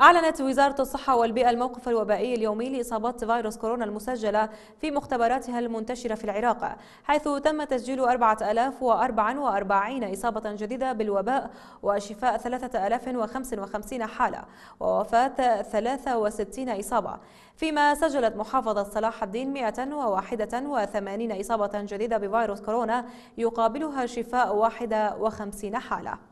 أعلنت وزارة الصحة والبيئة الموقف الوبائي اليومي لإصابات فيروس كورونا المسجلة في مختبراتها المنتشرة في العراق حيث تم تسجيل 4044 إصابة جديدة بالوباء وشفاء 3055 حالة ووفاة 63 إصابة فيما سجلت محافظة صلاح الدين 181 إصابة جديدة بفيروس كورونا يقابلها شفاء 51 حالة